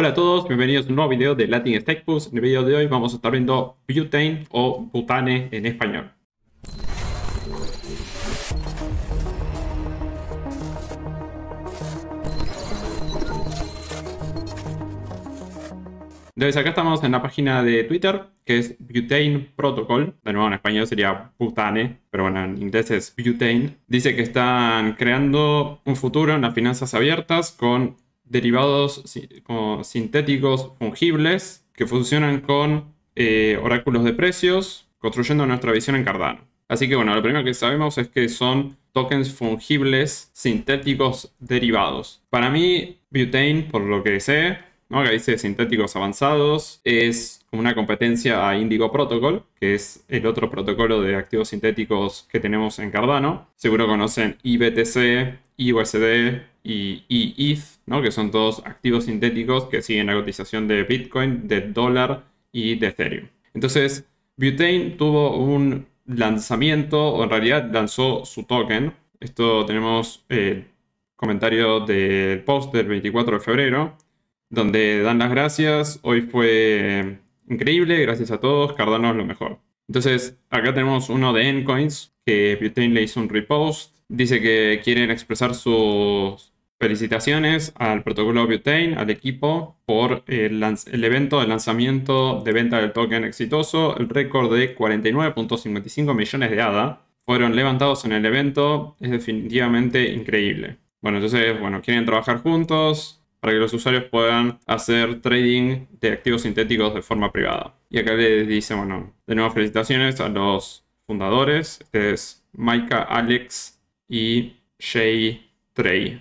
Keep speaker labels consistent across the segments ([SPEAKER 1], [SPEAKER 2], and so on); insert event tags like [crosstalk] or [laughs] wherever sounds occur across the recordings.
[SPEAKER 1] Hola a todos, bienvenidos a un nuevo video de Latin Stack En el video de hoy vamos a estar viendo butane o butane en español. Entonces acá estamos en la página de Twitter, que es Butane Protocol. De nuevo en español sería butane, pero bueno, en inglés es butane. Dice que están creando un futuro en las finanzas abiertas con derivados como sintéticos fungibles que funcionan con eh, oráculos de precios, construyendo nuestra visión en Cardano. Así que bueno, lo primero que sabemos es que son tokens fungibles sintéticos derivados. Para mí, Butane, por lo que sé, ¿no? que dice sintéticos avanzados, es como una competencia a Indigo Protocol, que es el otro protocolo de activos sintéticos que tenemos en Cardano. Seguro conocen IBTC, IUSD, y, ETH, ¿no? que son todos activos sintéticos que siguen la cotización de Bitcoin, de dólar y de Ethereum. Entonces, Butane tuvo un lanzamiento, o en realidad lanzó su token. Esto tenemos el eh, comentario del post del 24 de febrero, donde dan las gracias. Hoy fue eh, increíble, gracias a todos, Cardano lo mejor. Entonces, acá tenemos uno de Endcoins, que Butane le hizo un repost Dice que quieren expresar sus felicitaciones al protocolo Butane, al equipo, por el, evento de lanzamiento de venta del token exitoso. El récord de 49.55 millones de ADA fueron levantados en el evento. Es definitivamente increíble. Bueno, entonces, bueno, quieren trabajar juntos para que los usuarios puedan hacer trading de activos sintéticos de forma privada. Y acá les dice, bueno, de nuevo felicitaciones a los fundadores. Este es Maika, Alex, y Shay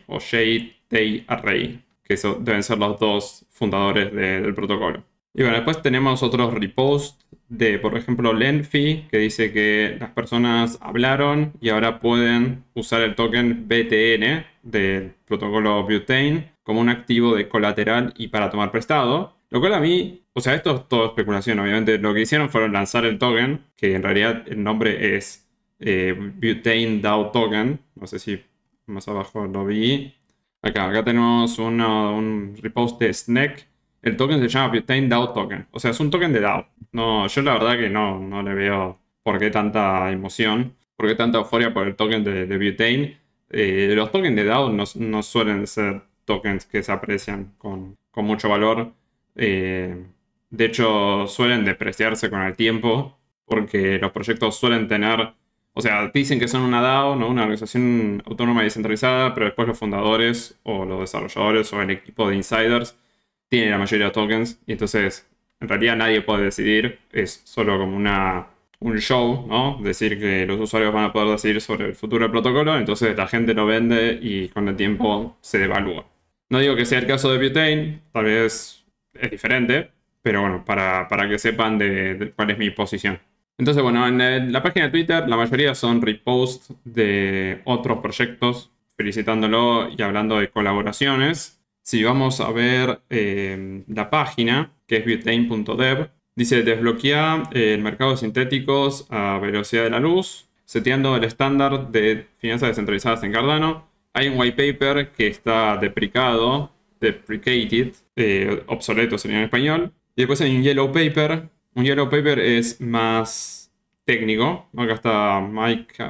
[SPEAKER 1] o Shay Tay Array, que eso deben ser los dos fundadores del protocolo. Y bueno, después tenemos otros reposts de, por ejemplo, Lenfi, que dice que las personas hablaron y ahora pueden usar el token BTN del protocolo Butane como un activo de colateral y para tomar prestado. Lo cual a mí, o sea, esto es todo especulación, obviamente. Lo que hicieron fueron lanzar el token, que en realidad el nombre es eh, Butane DAO Token. No sé si más abajo lo vi. Acá, acá tenemos un repost de Snack. El token se llama Butane DAO Token. O sea, es un token de DAO. No, yo la verdad que no, no le veo por qué tanta emoción, por qué tanta euforia por el token de, Butane. Eh, los tokens de DAO no, suelen ser tokens que se aprecian con, mucho valor. Eh, de hecho, suelen depreciarse con el tiempo porque los proyectos suelen tener o sea, dicen que son una DAO, ¿no? una organización autónoma y descentralizada, pero después los fundadores o los desarrolladores o el equipo de insiders tienen la mayoría de tokens y entonces en realidad nadie puede decidir, es solo como una, un show, ¿no? Decir que los usuarios van a poder decidir sobre el futuro del protocolo, entonces la gente lo vende y con el tiempo se devalúa. No digo que sea el caso de Butane, tal vez es diferente, pero bueno, para, para que sepan de cuál es mi posición. Entonces, bueno, en la página de Twitter la mayoría son reposts de otros proyectos felicitándolo y hablando de colaboraciones. Si vamos a ver eh, la página, que es butane.dev, dice desbloquea eh, el mercado de sintéticos a velocidad de la luz, seteando el estándar de finanzas descentralizadas en Cardano. Hay un white paper que está deprecado, deprecated, eh, obsoleto sería en español. Y después hay un yellow paper un Yellow Paper es más técnico. Acá está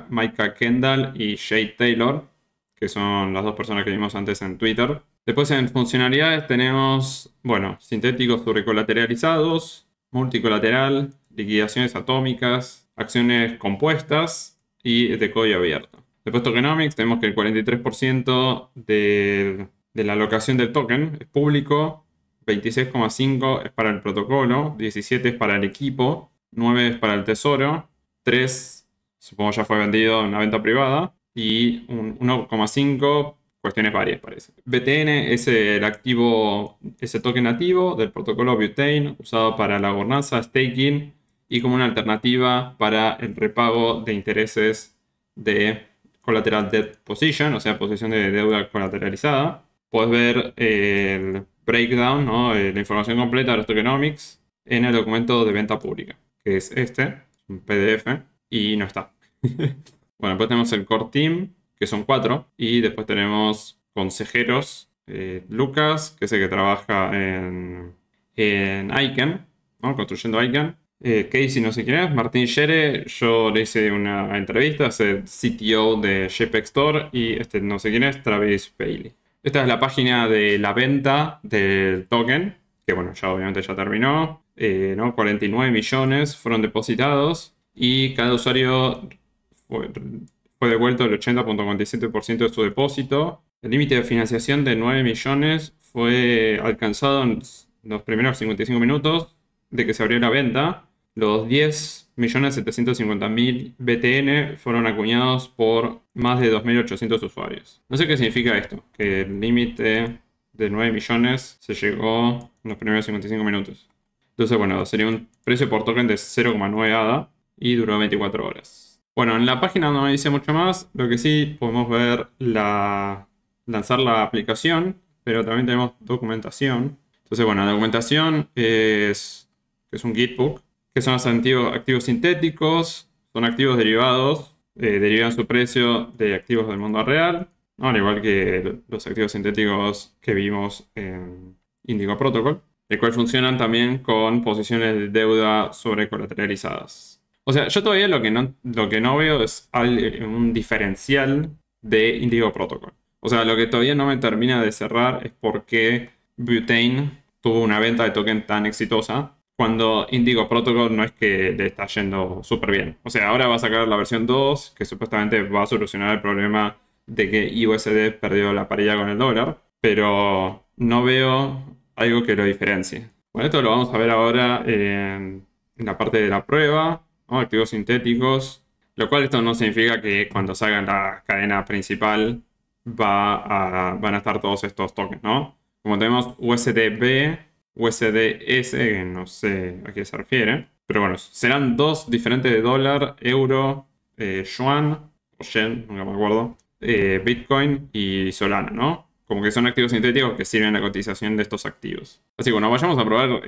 [SPEAKER 1] Micah, Kendall y Jay Taylor, que son las dos personas que vimos antes en Twitter. Después en funcionalidades tenemos, bueno, sintéticos turricolateralizados, multicolateral, liquidaciones atómicas, acciones compuestas y de código abierto. Después tokenomics, tenemos que el 43% de, de la alocación del token es público, 26,5 es para el protocolo, 17 es para el equipo, 9 es para el tesoro, 3 supongo ya fue vendido en una venta privada y 1,5 cuestiones varias parece. BTN es el activo, ese token nativo del protocolo Butane usado para la gobernanza, staking y como una alternativa para el repago de intereses de collateral debt position, o sea, posición de deuda colateralizada. Puedes ver el breakdown, ¿no? la información completa de los en el documento de venta pública, que es este, un PDF, y no está. [laughs] bueno, después tenemos el core team, que son cuatro, y después tenemos consejeros, eh, Lucas, que es el que trabaja en, en ICANN, construyendo ICANN, eh, Casey no sé quién es, Martín Shere, yo le hice una entrevista, es el CTO de JPEG Store y este no sé quién es, Travis Bailey. Esta es la página de la venta del token, que bueno, ya obviamente ya terminó. 49 eh, millones fueron depositados y cada usuario fue, fue devuelto el 80.47% de su depósito. El límite de financiación de 9 millones fue alcanzado en los primeros 55 minutos de que se abrió la venta los 10.750.000 BTN fueron acuñados por más de 2.800 usuarios. No sé qué significa esto, que el límite de 9 millones se llegó en los primeros 55 minutos. Entonces, bueno, sería un precio por token de 0,9 ADA y duró 24 horas. Bueno, en la página no me dice mucho más, lo que sí podemos ver la lanzar la aplicación, pero también tenemos documentación. Entonces, bueno, la documentación es, es un Gitbook que son activos sintéticos, son activos derivados, eh, derivan su precio de activos del mundo real, al igual que los activos sintéticos que vimos en Indigo Protocol, el cual funcionan también con posiciones de deuda sobrecolateralizadas. O sea, yo todavía lo que no, lo que no veo es un diferencial de Indigo Protocol. O sea, lo que todavía no me termina de cerrar es por qué Butane tuvo una venta de token tan exitosa cuando Indigo Protocol no es que le está yendo súper bien. O sea, ahora va a sacar la versión 2, que supuestamente va a solucionar el problema de que IUSD perdió la parilla con el dólar, pero no veo algo que lo diferencie. Bueno, esto lo vamos a ver ahora eh, en, la parte de la prueba, activos sintéticos, lo cual esto no significa que cuando salgan la cadena principal va van a estar todos estos tokens, ¿no? Como tenemos USDB, USDS, que eh, no sé a qué se refiere. Pero bueno, serán dos diferentes de dólar, euro, eh, yuan, o yen, nunca me acuerdo, eh, Bitcoin y Solana, ¿no? Como que son activos sintéticos que sirven a la cotización de estos activos. Así que bueno, vayamos a probar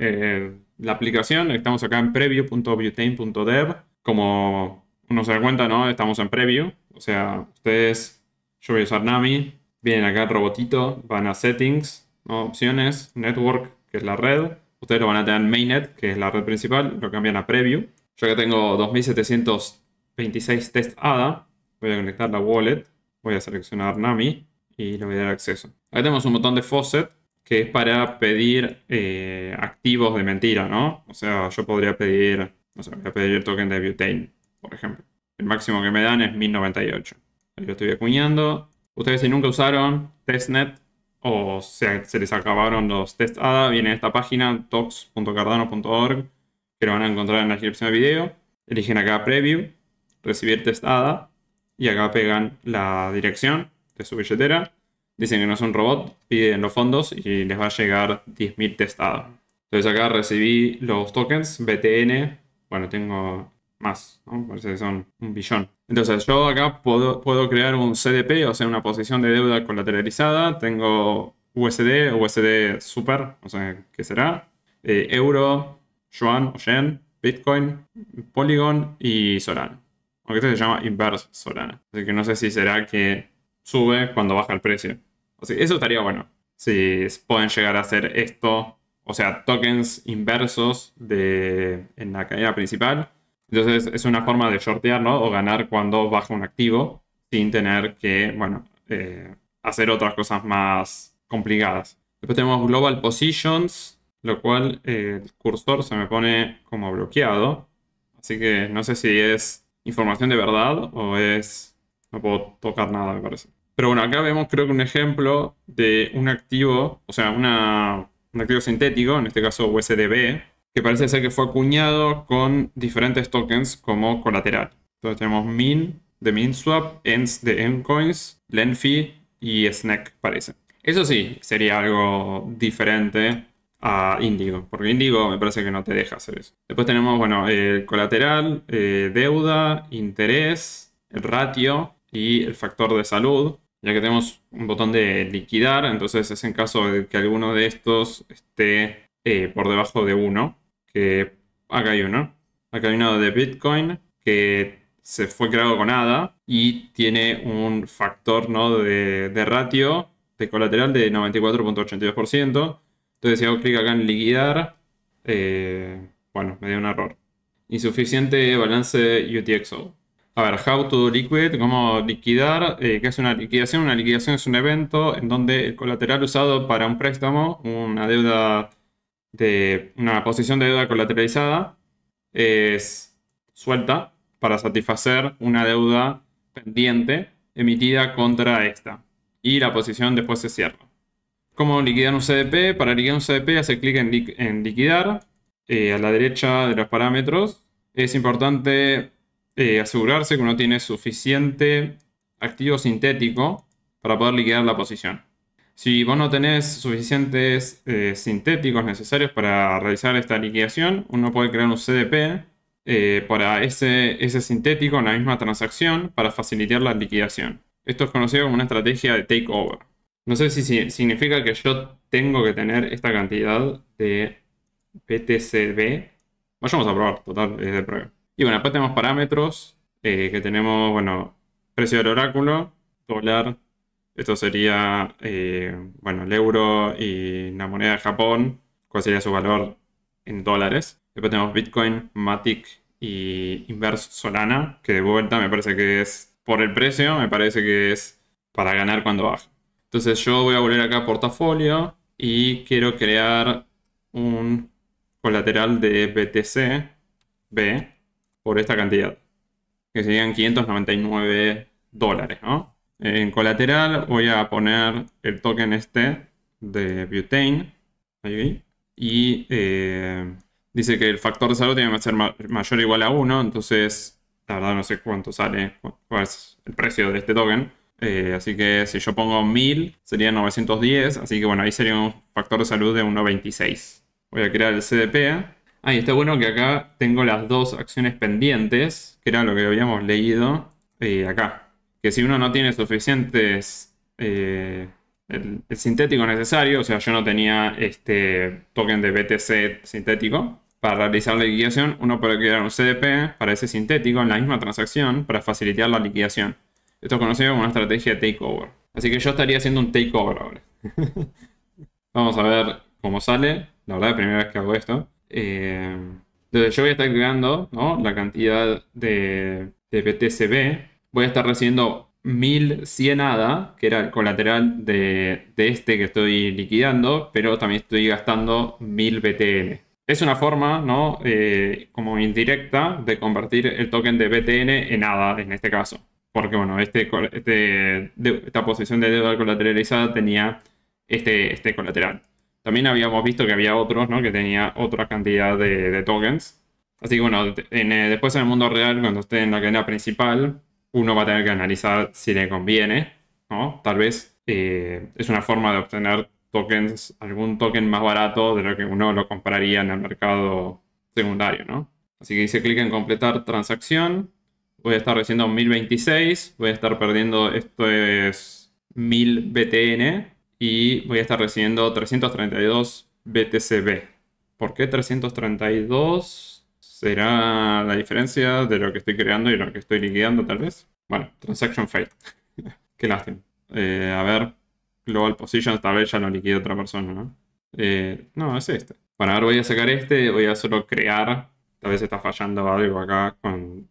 [SPEAKER 1] la aplicación. Estamos acá en preview.butane.dev. Como uno se da cuenta, ¿no? Estamos en preview. O sea, ustedes, yo voy a usar Nami, vienen acá al robotito, van a settings, opciones, network, que es la red. Ustedes lo van a tener mainnet, que es la red principal, lo cambian a preview. Yo que tengo 2726 test ADA, voy a conectar la wallet, voy a seleccionar Nami y le voy a dar acceso. Acá tenemos un botón de faucet que es para pedir eh, activos de mentira, ¿no? O sea, yo podría pedir, no sé, voy a pedir el token de Butane, por ejemplo. El máximo que me dan es 1098. Ahí lo estoy acuñando. Ustedes si nunca usaron testnet, o se, les acabaron los test ADA, viene esta página tox.cardano.org que lo van a encontrar en la descripción del video. Eligen acá Preview, Recibir testada y acá pegan la dirección de su billetera. Dicen que no es un robot, piden los fondos y les va a llegar 10.000 test ADA. Entonces acá recibí los tokens BTN, bueno tengo más, parece que son un billón. Entonces yo acá puedo, crear un CDP, o sea, una posición de deuda colateralizada. Tengo USD, USD Super, o sea, ¿qué será? Eh, euro, Yuan o Bitcoin, Polygon y Solana. Aunque esto se llama Inverse Solana. Así que no sé si será que sube cuando baja el precio. O sea, eso estaría bueno. Si pueden llegar a hacer esto, o sea, tokens inversos de, en la cadena principal entonces es una forma de ¿no? o ganar cuando baja un activo sin tener que, bueno, eh, hacer otras cosas más complicadas. Después tenemos Global Positions, lo cual eh, el cursor se me pone como bloqueado. Así que no sé si es información de verdad o es... No puedo tocar nada, me parece. Pero bueno, acá vemos creo que un ejemplo de un activo, o sea, un activo sintético, en este caso USDB, que parece ser que fue acuñado con diferentes tokens como colateral. Entonces tenemos Min de MinSwap, ENS de endcoins, LenFi y Snack parece. Eso sí, sería algo diferente a Indigo, porque Indigo me parece que no te deja hacer eso. Después tenemos, bueno, el colateral, eh, deuda, interés, el ratio y el factor de salud, ya que tenemos un botón de liquidar, entonces es en caso de que alguno de estos esté eh, por debajo de 1, que acá hay uno. Acá hay uno de Bitcoin que se fue creado con nada y tiene un factor ¿no? de, ratio de colateral de 94.82%. Entonces si hago clic acá en liquidar, eh, bueno, me dio un error. Insuficiente balance UTXO. A ver, how to liquid, cómo liquidar, eh, qué es una liquidación. Una liquidación es un evento en donde el colateral usado para un préstamo, una deuda de una posición de deuda colateralizada es suelta para satisfacer una deuda pendiente emitida contra esta. Y la posición después se cierra. ¿Cómo liquidar un CDP? Para liquidar un CDP hace clic en, en, liquidar. Eh, a la derecha de los parámetros es importante eh, asegurarse que uno tiene suficiente activo sintético para poder liquidar la posición. Si vos no tenés suficientes eh, sintéticos necesarios para realizar esta liquidación, uno puede crear un CDP eh, para ese, ese sintético en la misma transacción para facilitar la liquidación. Esto es conocido como una estrategia de takeover. No sé si significa que yo tengo que tener esta cantidad de PTCB. Vayamos a probar, total, es de prueba. Y bueno, después tenemos parámetros eh, que tenemos, bueno, precio del oráculo, dólar, esto sería, eh, bueno, el euro y la moneda de Japón, cuál sería su valor en dólares. Después tenemos Bitcoin, Matic y Inverse Solana, que de vuelta me parece que es por el precio, me parece que es para ganar cuando baja. Entonces yo voy a volver acá a portafolio y quiero crear un colateral de BTC B por esta cantidad, que serían 599 dólares, ¿no? En colateral voy a poner el token este de butane. y eh, dice que el factor de salud tiene que ser mayor o igual a 1. Entonces, la verdad no sé cuánto sale, cuál es el precio de este token. Eh, así que si yo pongo 1000 sería 910. Así que bueno, ahí sería un factor de salud de 1.26. Voy a crear el CDP. Ah, y está bueno que acá tengo las dos acciones pendientes, que era lo que habíamos leído eh, acá que si uno no tiene suficientes eh, el, sintético necesario, o sea, yo no tenía este token de BTC sintético, para realizar la liquidación, uno puede crear un CDP para ese sintético en la misma transacción para facilitar la liquidación. Esto es conocido como una estrategia de takeover. Así que yo estaría haciendo un takeover ahora. [laughs] Vamos a ver cómo sale. La verdad, es la primera vez que hago esto. Eh, entonces yo voy a estar creando la cantidad de, de BTCB voy a estar recibiendo 1100 ADA, que era el colateral de, este que estoy liquidando, pero también estoy gastando 1000 BTN. Es una forma, ¿no? Eh, como indirecta de convertir el token de BTN en ADA en este caso. Porque, bueno, este, este esta posición de deuda colateralizada tenía este, este colateral. También habíamos visto que había otros, ¿no? Que tenía otra cantidad de, tokens. Así que, bueno, eh, después en el mundo real, cuando esté en la cadena principal, uno va a tener que analizar si le conviene, ¿no? Tal vez eh, es una forma de obtener tokens, algún token más barato de lo que uno lo compraría en el mercado secundario, ¿no? Así que dice clic en completar transacción, voy a estar recibiendo 1026, voy a estar perdiendo, esto es 1000 BTN y voy a estar recibiendo 332 BTCB. ¿Por qué 332? ¿Será la diferencia de lo que estoy creando y lo que estoy liquidando tal vez? Bueno, transaction Failed. [laughs] Qué lástima. Eh, a ver, global position tal vez ya lo liquide otra persona, ¿no? Eh, no, es este. Bueno, ahora voy a sacar este, voy a solo crear. Tal vez está fallando algo acá con,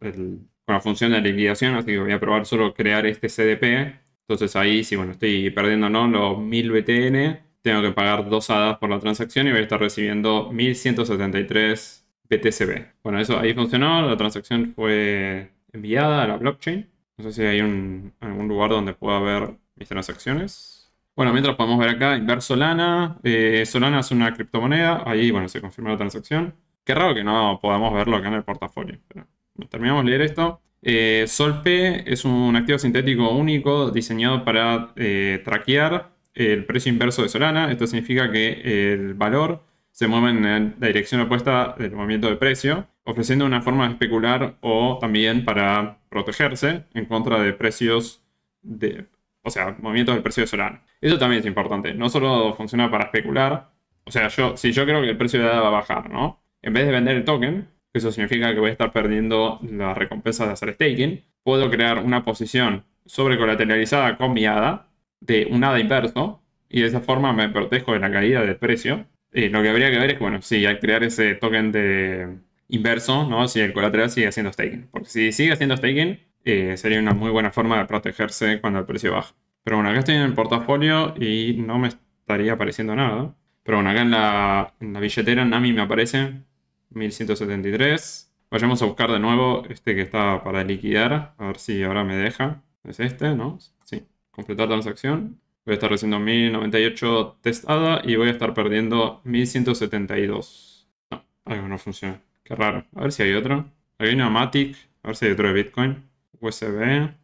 [SPEAKER 1] la función de liquidación, así que voy a probar solo crear este CDP. Entonces ahí, si bueno, estoy perdiendo no los 1000 BTN, tengo que pagar dos hadas por la transacción y voy a estar recibiendo 1173 BTCB. Bueno, eso ahí funcionó, la transacción fue enviada a la blockchain. No sé si hay un, algún lugar donde pueda ver mis transacciones. Bueno, mientras podemos ver acá, inverso Solana. Eh, Solana es una criptomoneda. Ahí, bueno, se confirma la transacción. Qué raro que no podamos verlo acá en el portafolio. Pero terminamos de leer esto. Eh, SolP es un activo sintético único diseñado para eh, traquear el precio inverso de Solana. Esto significa que el valor se mueven en la dirección opuesta del movimiento de precio, ofreciendo una forma de especular o también para protegerse en contra de precios de, o sea, movimientos del precio de Solana. Eso también es importante, no solo funciona para especular, o sea, yo, si yo creo que el precio de ADA va a bajar, ¿no? En vez de vender el token, que eso significa que voy a estar perdiendo la recompensa de hacer staking, puedo crear una posición sobrecolateralizada con mi ADA de un ADA inverso y de esa forma me protejo de la caída del precio eh, lo que habría que ver es, bueno, sí, al crear ese token de inverso, ¿no? Si el colateral sigue haciendo staking. Porque si sigue haciendo staking, eh, sería una muy buena forma de protegerse cuando el precio baja. Pero bueno, acá estoy en el portafolio y no me estaría apareciendo nada. Pero bueno, acá en la, en la billetera Nami me aparece 1173. Vayamos a buscar de nuevo este que está para liquidar. A ver si ahora me deja. Es este, ¿no? Sí. Completar transacción. Voy a estar recibiendo 1098 testada y voy a estar perdiendo 1172. No, algo no funciona. Qué raro. A ver si hay otro. Hay una Matic. A ver si hay otro de Bitcoin. USB. Hay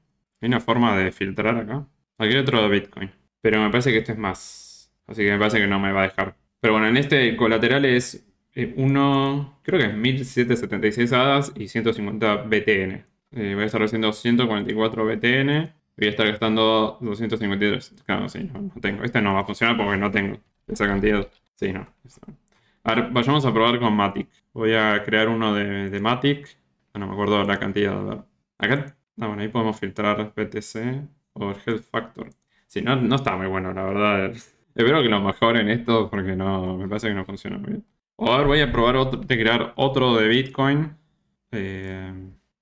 [SPEAKER 1] una forma de filtrar acá. Aquí hay otro de Bitcoin. Pero me parece que este es más. Así que me parece que no me va a dejar. Pero bueno, en este colateral es eh, uno, creo que es 1776 hadas y 150 BTN. Eh, voy a estar haciendo 144 BTN voy a estar gastando 253. Claro, no, no tengo. Este no va a funcionar porque no tengo esa cantidad. Sí, no. ver, vayamos a probar con Matic. Voy a crear uno de, Matic. Ah, no me acuerdo la cantidad. A ver. Acá, ah, bueno, ahí podemos filtrar BTC Health Factor. Sí, no, no está muy bueno, la verdad. Espero que lo mejoren esto porque no, me parece que no funciona muy bien. a ver, voy a probar de crear otro de Bitcoin eh,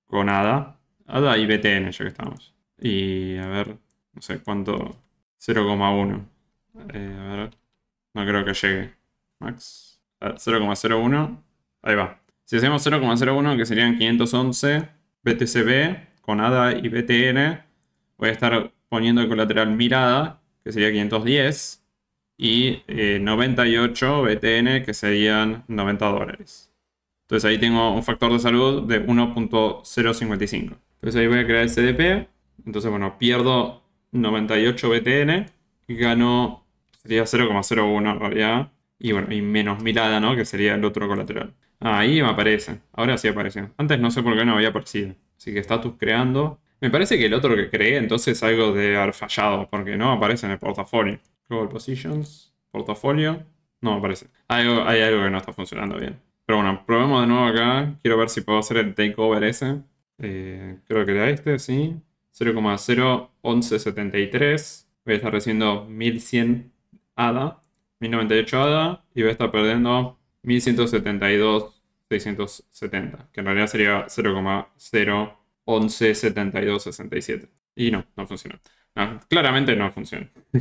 [SPEAKER 1] con ADA. ADA y BTN, ya que estamos. Y a ver, no sé cuánto. 0,1. Eh, a ver. No creo que llegue. Max. 0,01. Ah, ahí va. Si hacemos 0,01, que serían 511 BTCB con ADA y BTN, voy a estar poniendo el colateral mirada, que sería 510, y 98 eh, BTN, que serían 90 dólares. Entonces ahí tengo un factor de salud de 1.055. Entonces ahí voy a crear el CDP entonces, bueno, pierdo 98 BTN, gano, sería 0,01 en realidad, y bueno, y menos mirada ¿no? Que sería el otro colateral. Ahí me aparece, ahora sí apareció. Antes no sé por qué no había aparecido. Así que status creando. Me parece que el otro que creé entonces algo de haber fallado, porque no aparece en el portafolio. Global Positions, portafolio, no aparece. Hay algo, que no está funcionando bien. Pero bueno, probemos de nuevo acá. Quiero ver si puedo hacer el takeover ese. Eh, creo que era este, sí. 0,01173. Voy a estar recibiendo 1100 ADA, 1098 ADA y voy a estar perdiendo 1172,670, que en realidad sería 0,0117267. Y no, no funciona. claramente no funciona. [laughs]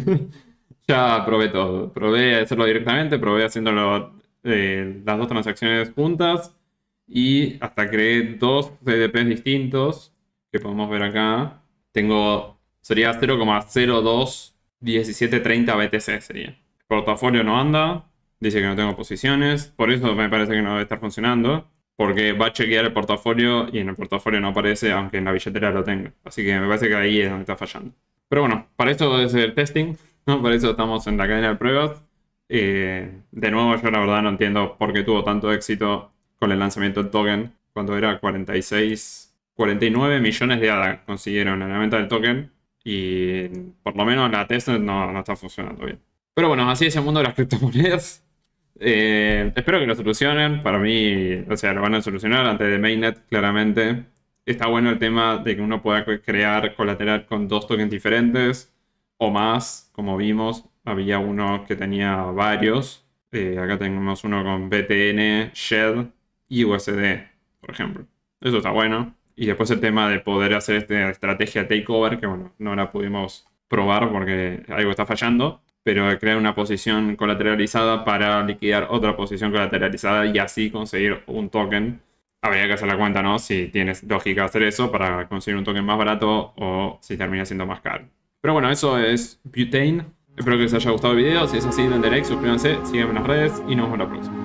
[SPEAKER 1] ya probé todo. Probé hacerlo directamente, probé haciéndolo eh, las dos transacciones juntas y hasta creé dos CDPs distintos que podemos ver acá tengo, sería 0,021730 BTC sería. Portafolio no anda, dice que no tengo posiciones, por eso me parece que no debe estar funcionando, porque va a chequear el portafolio y en el portafolio no aparece, aunque en la billetera lo tenga. Así que me parece que ahí es donde está fallando. Pero bueno, para esto es el testing, para eso estamos en la cadena de pruebas. Eh, de nuevo, yo la verdad no entiendo por qué tuvo tanto éxito con el lanzamiento del token cuando era 46 49 millones de ADA consiguieron en la venta del token y por lo menos la testnet no, está funcionando bien. Pero bueno, así es el mundo de las criptomonedas. Eh, espero que lo solucionen. Para mí, o sea, lo van a solucionar antes de Mainnet, claramente. Está bueno el tema de que uno pueda crear colateral con dos tokens diferentes o más, como vimos. Había uno que tenía varios. Eh, acá tenemos uno con BTN, Shed y USD, por ejemplo. Eso está bueno. Y después el tema de poder hacer esta estrategia takeover, que bueno, no la pudimos probar porque algo está fallando, pero crear una posición colateralizada para liquidar otra posición colateralizada y así conseguir un token. Habría que hacer la cuenta, ¿no? Si tienes lógica hacer eso para conseguir un token más barato o si termina siendo más caro. Pero bueno, eso es Butane. Espero que les haya gustado el video. Si es así, denle like, suscríbanse, síganme en las redes y nos vemos la próxima.